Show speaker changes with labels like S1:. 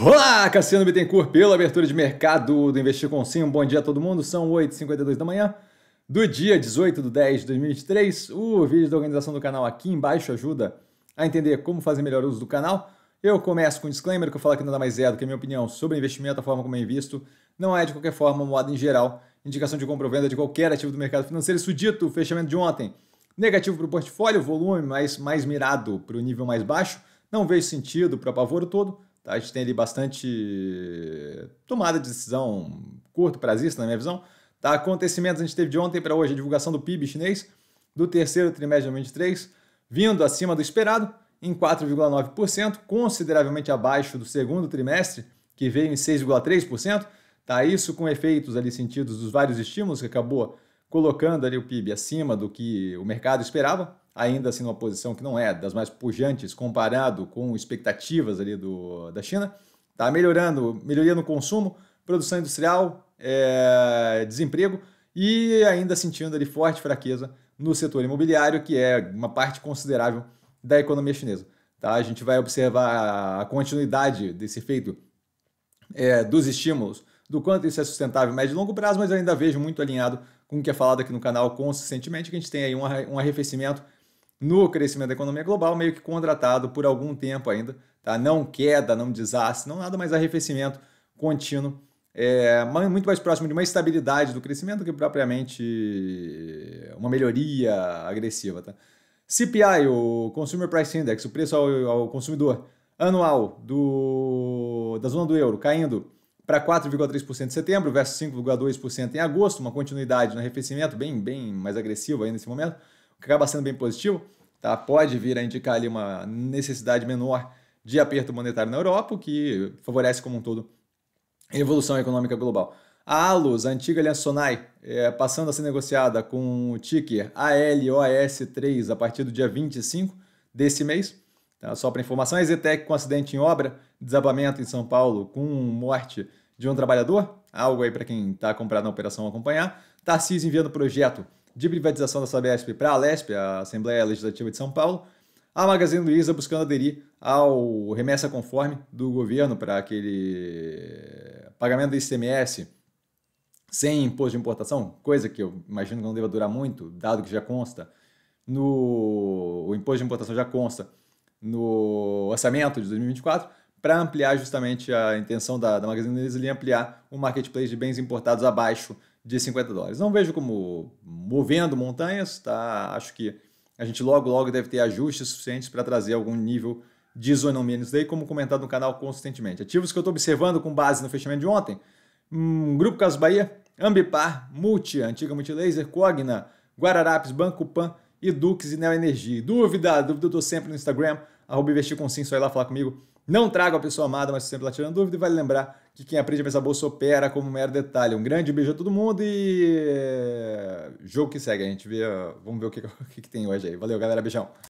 S1: Olá, Cassiano Bittencourt, pela abertura de mercado do Investir com Sim. Um bom dia a todo mundo. São 8h52 da manhã do dia 18 de 10 de 2023. O vídeo da organização do canal aqui embaixo ajuda a entender como fazer melhor uso do canal. Eu começo com um disclaimer que eu falo que nada mais é do que a minha opinião sobre investimento, a forma como eu é invisto. Não é, de qualquer forma, um modo em geral, indicação de compra ou venda de qualquer ativo do mercado financeiro. Isso dito, o fechamento de ontem, negativo para o portfólio, volume mais, mais mirado para o nível mais baixo. Não vejo sentido para o apavoro todo Tá? A gente tem ali bastante tomada de decisão curto prazista, na minha visão. Tá? Acontecimentos a gente teve de ontem para hoje, a divulgação do PIB chinês do terceiro trimestre de 2023, vindo acima do esperado, em 4,9%, consideravelmente abaixo do segundo trimestre, que veio em 6,3%. Tá? Isso com efeitos ali sentidos dos vários estímulos que acabou colocando ali o PIB acima do que o mercado esperava ainda assim numa posição que não é das mais pujantes comparado com expectativas ali do, da China. Está melhorando, melhoria no consumo, produção industrial, é, desemprego e ainda sentindo ali forte fraqueza no setor imobiliário, que é uma parte considerável da economia chinesa. Tá? A gente vai observar a continuidade desse efeito é, dos estímulos, do quanto isso é sustentável médio e longo prazo, mas eu ainda vejo muito alinhado com o que é falado aqui no canal consistentemente, que a gente tem aí um arrefecimento no crescimento da economia global, meio que contratado por algum tempo ainda, tá? Não queda, não desastre, não nada, mas arrefecimento contínuo, é, muito mais próximo de uma estabilidade do crescimento do que propriamente uma melhoria agressiva, tá? CPI, o Consumer Price Index, o preço ao, ao consumidor anual do, da zona do euro caindo para 4,3% em setembro versus 5,2% em agosto, uma continuidade no arrefecimento bem, bem mais agressivo aí nesse momento acaba sendo bem positivo, tá? pode vir a indicar ali uma necessidade menor de aperto monetário na Europa, o que favorece como um todo a evolução econômica global. A Alus, a antiga aliança Sonai, é, passando a ser negociada com o ticker ALOS3 a partir do dia 25 desse mês. Tá? Só para informação, a Zetec com acidente em obra, desabamento em São Paulo com morte de um trabalhador, algo aí para quem está comprado na operação acompanhar. Tarcísio enviando projeto de privatização da Sabesp para a Lesp, a Assembleia Legislativa de São Paulo, a Magazine Luiza buscando aderir ao remessa conforme do governo para aquele pagamento do ICMS sem imposto de importação, coisa que eu imagino que não deva durar muito, dado que já consta no o imposto de importação já consta no orçamento de 2024, para ampliar justamente a intenção da, da Magazine Luiza ali ampliar o marketplace de bens importados abaixo de 50 dólares. Não vejo como movendo montanhas, tá? Acho que a gente logo, logo deve ter ajustes suficientes para trazer algum nível de isonomia nisso daí, como comentado no canal consistentemente. Ativos que eu estou observando com base no fechamento de ontem, hum, Grupo Caso Bahia, Ambipar, Multi, Antiga Multilaser, Cogna, Guararapes, Banco Pan, Edux e Neo Energia. Dúvida? Dúvida eu estou sempre no Instagram, arroba investir com sim, só ir lá falar comigo. Não traga a pessoa amada, mas sempre lá tá tirando dúvida. E vale lembrar que quem aprende a pensar bolsa opera como um mero detalhe. Um grande beijo a todo mundo e. Eh, jogo que segue. A gente vê. Vamos ver o que, o que tem hoje aí. Valeu, galera. Beijão.